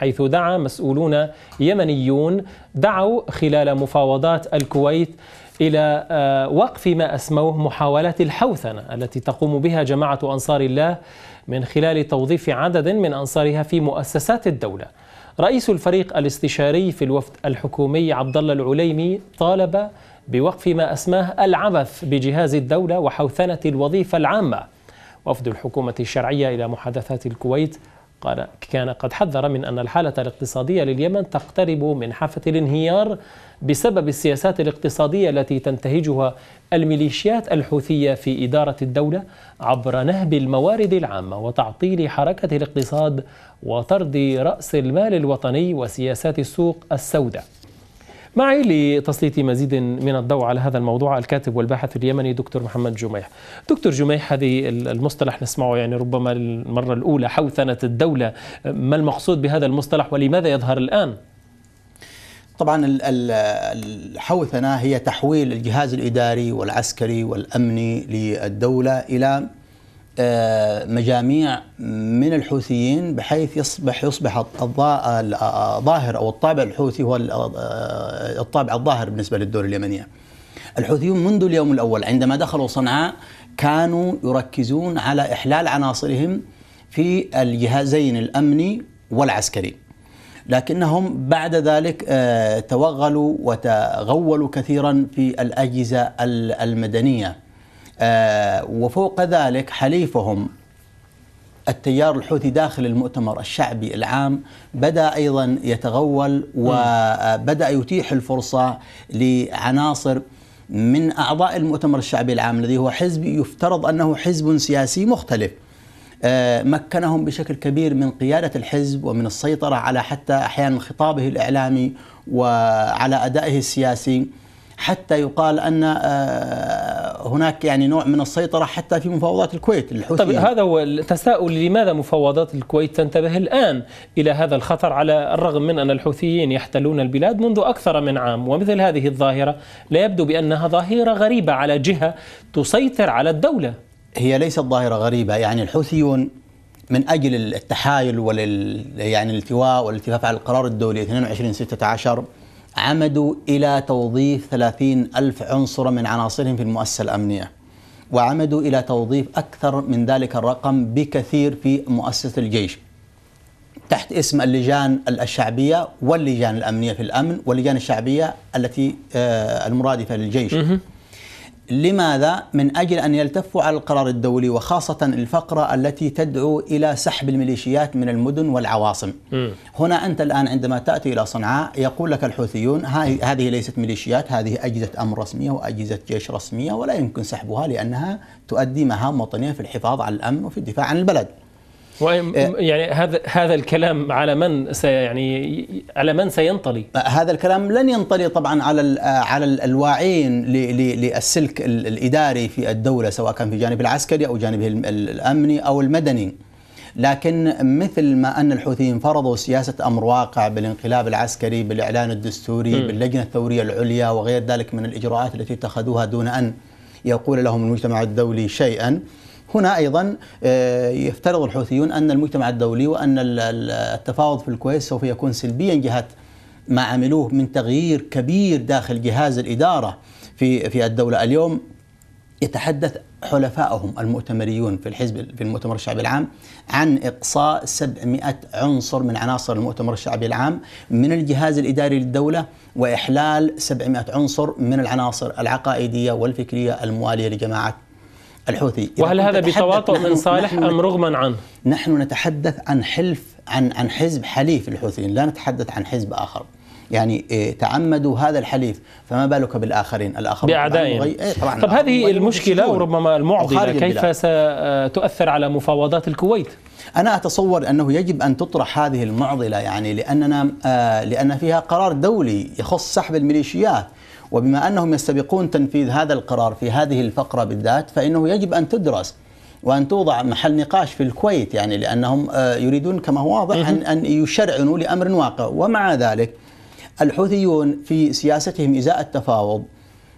حيث دعا مسؤولون يمنيون دعوا خلال مفاوضات الكويت إلى آه، وقف ما أسموه محاولات الحوثنة التي تقوم بها جماعة أنصار الله من خلال توظيف عدد من أنصارها في مؤسسات الدولة رئيس الفريق الاستشاري في الوفد الحكومي عبد الله العليمي طالب بوقف ما أسماه العبث بجهاز الدولة وحوثنة الوظيفة العامة وفد الحكومة الشرعية إلى محادثات الكويت قال كان قد حذر من أن الحالة الاقتصادية لليمن تقترب من حافة الانهيار بسبب السياسات الاقتصادية التي تنتهجها الميليشيات الحوثية في إدارة الدولة عبر نهب الموارد العامة وتعطيل حركة الاقتصاد وطرد رأس المال الوطني وسياسات السوق السوداء معي لتسليط مزيد من الضوء على هذا الموضوع الكاتب والباحث اليمني دكتور محمد جميح دكتور جميح هذه المصطلح نسمعه يعني ربما المرة الأولى حوثنة الدولة ما المقصود بهذا المصطلح ولماذا يظهر الآن؟ طبعا الحوثنه هي تحويل الجهاز الاداري والعسكري والامني للدوله الى آه، مجاميع من الحوثيين بحيث يصبح يصبح الظاهر او الطابع الحوثي هو آه، الطابع الظاهر بالنسبه للدوله اليمنيه. الحوثيون منذ اليوم الاول عندما دخلوا صنعاء كانوا يركزون على احلال عناصرهم في الجهازين الامني والعسكري. لكنهم بعد ذلك آه، توغلوا وتغولوا كثيرا في الاجهزه المدنيه. آه، وفوق ذلك حليفهم التيار الحوثي داخل المؤتمر الشعبي العام بدا ايضا يتغول وبدا آه، يتيح الفرصه لعناصر من اعضاء المؤتمر الشعبي العام الذي هو حزب يفترض انه حزب سياسي مختلف آه، مكنهم بشكل كبير من قياده الحزب ومن السيطره على حتى احيانا خطابه الاعلامي وعلى ادائه السياسي حتى يقال ان آه، هناك يعني نوع من السيطره حتى في مفاوضات الكويت الحوثيين طيب هذا هو التساؤل لماذا مفاوضات الكويت تنتبه الان الى هذا الخطر على الرغم من ان الحوثيين يحتلون البلاد منذ اكثر من عام ومثل هذه الظاهره لا يبدو بانها ظاهره غريبه على جهه تسيطر على الدوله هي ليست ظاهره غريبه يعني الحوثيون من اجل التحايل وال يعني الالتواء والالتفاف على القرار الدولي 22 16 عمدوا إلى توظيف ثلاثين ألف عنصر من عناصرهم في المؤسسة الأمنية وعمدوا إلى توظيف أكثر من ذلك الرقم بكثير في مؤسسة الجيش تحت اسم اللجان الشعبية واللجان الأمنية في الأمن واللجان الشعبية التي آه، المرادفة للجيش لماذا؟ من أجل أن يلتفوا على القرار الدولي وخاصة الفقرة التي تدعو إلى سحب الميليشيات من المدن والعواصم م. هنا أنت الآن عندما تأتي إلى صنعاء يقول لك الحوثيون هذه ليست ميليشيات هذه أجهزة أمر رسمية وأجهزة جيش رسمية ولا يمكن سحبها لأنها تؤدي مهام وطنية في الحفاظ على الأمن وفي الدفاع عن البلد إيه. يعني هذا هذا الكلام على من سيعني على من سينطلي؟ آه، هذا الكلام لن ينطلي طبعا على آه، على الواعين للسلك الاداري في الدوله سواء كان في جانب العسكري او جانبه الامني او المدني. لكن مثل ما ان الحوثيين فرضوا سياسه امر واقع بالانقلاب العسكري بالاعلان الدستوري م. باللجنه الثوريه العليا وغير ذلك من الاجراءات التي اتخذوها دون ان يقول لهم المجتمع الدولي شيئا هنا أيضا آه، يفترض الحوثيون أن المجتمع الدولي وأن التفاوض في الكويت سوف يكون سلبيا جهة ما عملوه من تغيير كبير داخل جهاز الإدارة في في الدولة اليوم يتحدث حلفائهم المؤتمريون في الحزب في المؤتمر الشعبي العام عن إقصاء 700 عنصر من عناصر المؤتمر الشعبي العام من الجهاز الإداري للدولة وإحلال 700 عنصر من العناصر العقائدية والفكرية الموالية لجماعة الحوثي وهل هذا بتواطؤ من صالح أم رغما عنه؟ نحن نتحدث عن حلف عن عن حزب حليف الحوثيين لا نتحدث عن حزب آخر يعني إيه، تعمدوا هذا الحليف فما بالك بالاخرين الاخرون باعدائهم غي... إيه طبعا طب هذه المشكله وربما المعضله كيف البلاد. ستؤثر على مفاوضات الكويت انا اتصور انه يجب ان تطرح هذه المعضله يعني لاننا آه لان فيها قرار دولي يخص سحب الميليشيات وبما أنهم يستبقون تنفيذ هذا القرار في هذه الفقرة بالذات فإنه يجب أن تدرس وأن توضع محل نقاش في الكويت يعني لأنهم آه، يريدون كما هو واضح أن, أن يشرعنوا لأمر واقع ومع ذلك الحوثيون في سياستهم إزاء التفاوض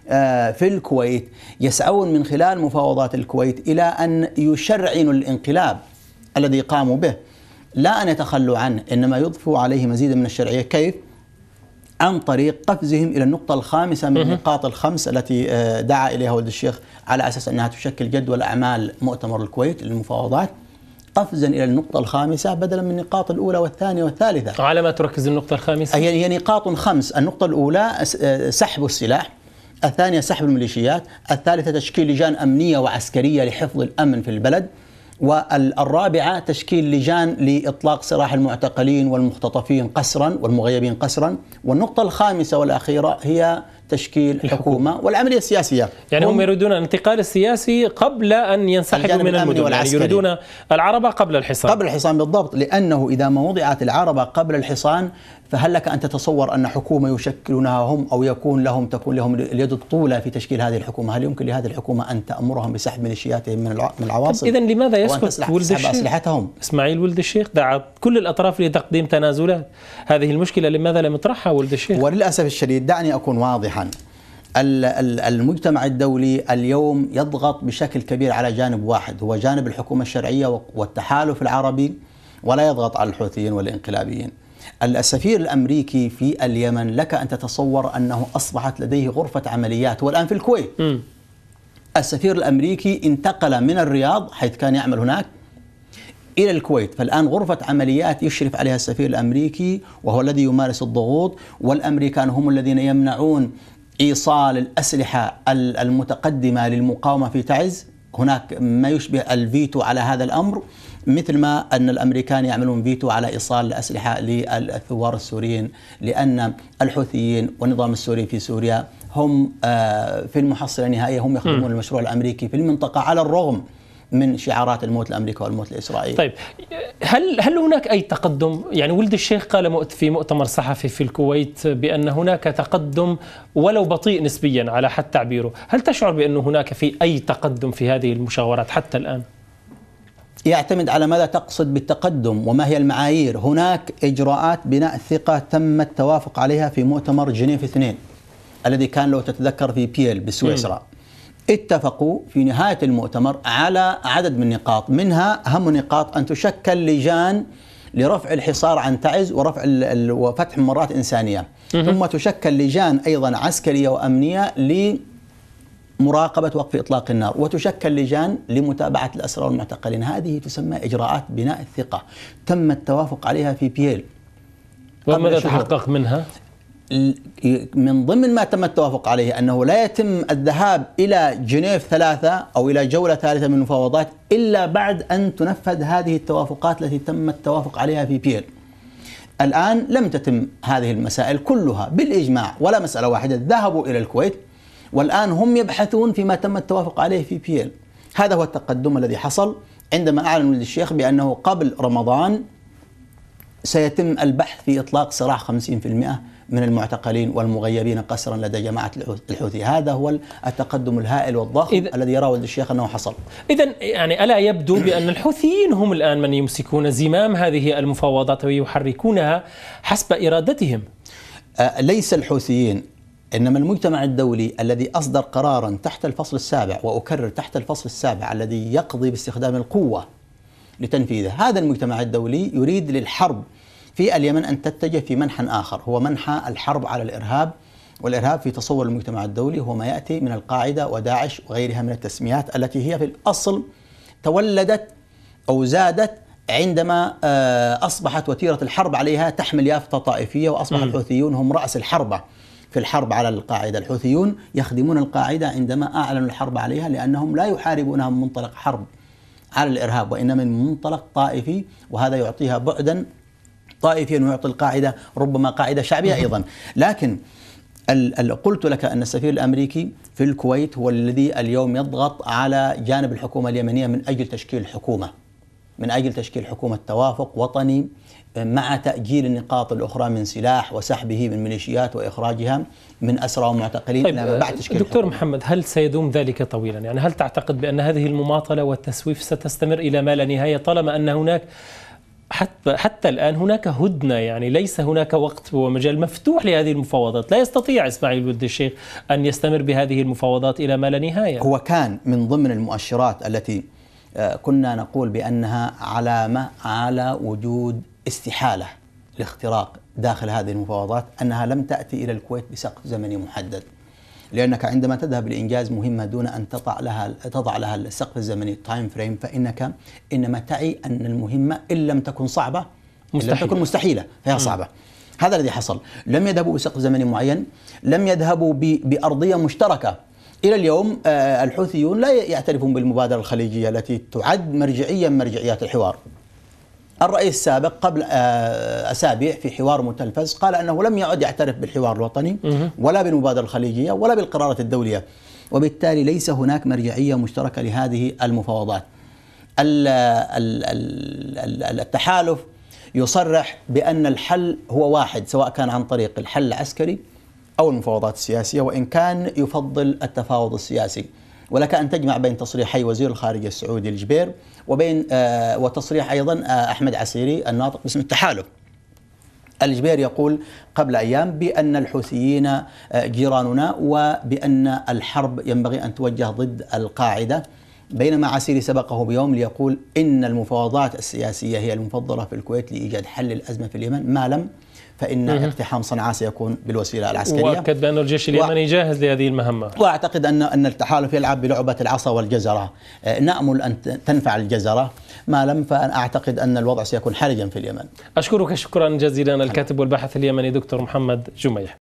آه، في الكويت يسعون من خلال مفاوضات الكويت إلى أن يشرعنوا الانقلاب الذي قاموا به لا أن يتخلوا عنه إنما يضفوا عليه مزيدا من الشرعية كيف؟ عن طريق قفزهم إلى النقطة الخامسة من النقاط الخمس التي آه، دعا إليها ولد الشيخ على أساس أنها تشكل جدول أعمال مؤتمر الكويت للمفاوضات قفزا الى النقطة الخامسة بدلا من النقاط الأولى والثانية والثالثة. على ما تركز النقطة الخامسة؟ هي هي نقاط خمس، النقطة الأولى آه، سحب السلاح، الثانية سحب الميليشيات، الثالثة تشكيل لجان أمنية وعسكرية لحفظ الأمن في البلد، والرابعة تشكيل لجان لإطلاق سراح المعتقلين والمختطفين قسرا والمغيبين قسرا والنقطة الخامسة والأخيرة هي تشكيل الحكومة والعملية السياسية يعني هم, هم يريدون الانتقال السياسي قبل أن ينسحبوا من المدن يعني يريدون العربة قبل الحصان قبل الحصان بالضبط لأنه إذا ما وضعت العربة قبل الحصان فهل لك أن تتصور أن حكومة يشكلونها هم أو يكون لهم تكون لهم اليد الطولة في تشكيل هذه الحكومة هل يمكن لهذه الحكومة أن تأمرهم بسحب ميليشياتهم من من العواصم إذا لماذا يسكت ولد الشيخ أسلحتهم إسماعيل ولد الشيخ دعا كل الأطراف لتقديم تنازلات هذه المشكلة لماذا لم يطرحها ولد الشيخ وللأسف الشديد دعني أكون واضحا واضحا المجتمع الدولي اليوم يضغط بشكل كبير على جانب واحد هو جانب الحكومة الشرعية والتحالف العربي ولا يضغط على الحوثيين والانقلابيين السفير الأمريكي في اليمن لك أن تتصور أنه أصبحت لديه غرفة عمليات والآن في الكويت السفير الأمريكي انتقل من الرياض حيث كان يعمل هناك إلى الكويت فالآن غرفة عمليات يشرف عليها السفير الأمريكي وهو الذي يمارس الضغوط والأمريكان هم الذين يمنعون إيصال الأسلحة المتقدمة للمقاومة في تعز هناك ما يشبه الفيتو على هذا الأمر مثل ما أن الأمريكان يعملون فيتو على إيصال الأسلحة للثوار السوريين لأن الحوثيين والنظام السوري في سوريا هم آه، في المحصلة النهائية هم يخدمون المشروع الأمريكي في المنطقة على الرغم من شعارات الموت الامريكي والموت الاسرائيلي. طيب هل هل هناك اي تقدم؟ يعني ولد الشيخ قال في مؤتمر صحفي في الكويت بان هناك تقدم ولو بطيء نسبيا على حد تعبيره، هل تشعر بان هناك في اي تقدم في هذه المشاورات حتى الان؟ يعتمد على ماذا تقصد بالتقدم وما هي المعايير هناك إجراءات بناء الثقة تم التوافق عليها في مؤتمر جنيف اثنين الذي كان لو تتذكر في بيل بسويسرا اتفقوا في نهاية المؤتمر على عدد من النقاط منها أهم نقاط أن تشكل لجان لرفع الحصار عن تعز ورفع وفتح ممرات إنسانية ثم تشكل لجان أيضا عسكرية وأمنية لمراقبة وقف إطلاق النار وتشكل لجان لمتابعة الأسرى والمعتقلين هذه تسمى إجراءات بناء الثقة تم التوافق عليها في بييل وماذا تحقق منها؟ من ضمن ما تم التوافق عليه انه لا يتم الذهاب الى جنيف ثلاثه او الى جوله ثالثه من المفاوضات الا بعد ان تنفذ هذه التوافقات التي تم التوافق عليها في بيل. الان لم تتم هذه المسائل كلها بالاجماع ولا مساله واحده ذهبوا الى الكويت والان هم يبحثون فيما تم التوافق عليه في بيل. هذا هو التقدم الذي حصل عندما اعلن الشيخ بانه قبل رمضان سيتم البحث في إطلاق سراح 50% من المعتقلين والمغيبين قسرا لدى جماعة الحوثي هذا هو التقدم الهائل والضخم إذ... الذي ولد الشيخ أنه حصل إذا يعني ألا يبدو بأن الحوثيين هم الآن من يمسكون زمام هذه المفاوضات ويحركونها حسب إرادتهم أه، ليس الحوثيين انما المجتمع الدولي الذي اصدر قرارا تحت الفصل السابع واكرر تحت الفصل السابع الذي يقضي باستخدام القوه لتنفيذه، هذا المجتمع الدولي يريد للحرب في اليمن أن تتجه في منحى آخر هو منحى الحرب على الإرهاب والإرهاب في تصور المجتمع الدولي هو ما يأتي من القاعدة وداعش وغيرها من التسميات التي هي في الأصل تولدت أو زادت عندما آه، أصبحت وتيرة الحرب عليها تحمل يافطة طائفية وأصبح الحوثيون هم رأس الحربة في الحرب على القاعدة الحوثيون يخدمون القاعدة عندما أعلنوا الحرب عليها لأنهم لا يحاربونها من منطلق حرب على الإرهاب وإنما من منطلق طائفي وهذا يعطيها بعدا طائفيا ويعطي القاعدة ربما قاعدة شعبية أيضا لكن قلت لك أن السفير الأمريكي في الكويت هو الذي اليوم يضغط على جانب الحكومة اليمنية من أجل تشكيل حكومة من أجل تشكيل حكومة توافق وطني مع تأجيل النقاط الأخرى من سلاح وسحبه من ميليشيات وإخراجها من أسرى ومعتقلين طيب بعد تشكيل دكتور الحكومة. محمد هل سيدوم ذلك طويلا يعني هل تعتقد بأن هذه المماطلة والتسويف ستستمر إلى ما لا نهاية طالما أن هناك حتى حتى الان هناك هدنه يعني ليس هناك وقت ومجال مفتوح لهذه المفاوضات، لا يستطيع اسماعيل ولد الشيخ ان يستمر بهذه المفاوضات الى ما لا نهايه. هو كان من ضمن المؤشرات التي آه، كنا نقول بانها علامه على وجود استحاله لاختراق داخل هذه المفاوضات انها لم تاتي الى الكويت بسقف زمني محدد. لانك عندما تذهب لانجاز مهمه دون ان تضع لها تضع لها السقف الزمني التايم فريم فانك انما تعي ان المهمه ان لم تكن صعبه مستحيلة. لم تكن مستحيله فهي م. صعبه هذا الذي حصل لم يذهبوا بسقف زمني معين لم يذهبوا بارضيه مشتركه الى اليوم آه، الحوثيون لا يعترفون بالمبادره الخليجيه التي تعد مرجعيه من مرجعيات الحوار الرئيس السابق قبل آه، أسابيع في حوار متلفز قال أنه لم يعد يعترف بالحوار الوطني ولا بالمبادرة الخليجية ولا بالقرارات الدولية وبالتالي ليس هناك مرجعية مشتركة لهذه المفاوضات التحالف يصرح بأن الحل هو واحد سواء كان عن طريق الحل العسكري أو المفاوضات السياسية وإن كان يفضل التفاوض السياسي ولك أن تجمع بين تصريحي وزير الخارجية السعودي الجبير وبين آه، وتصريح أيضا آه، أحمد عسيري الناطق باسم التحالف الجبير يقول قبل أيام بأن الحوثيين آه، جيراننا وبأن الحرب ينبغي أن توجه ضد القاعدة بينما عسيري سبقه بيوم ليقول إن المفاوضات السياسية هي المفضلة في الكويت لإيجاد حل الأزمة في اليمن ما لم فإن اقتحام صنعاء سيكون بالوسيلة العسكرية وأكد بأن الجيش اليمني و... جاهز لهذه المهمة وأعتقد أن أن التحالف يلعب بلعبة العصا والجزرة آه، نأمل أن تنفع الجزرة ما لم فأنا أعتقد أن الوضع سيكون حرجا في اليمن أشكرك شكرا جزيلا الكاتب والباحث اليمني دكتور محمد جميح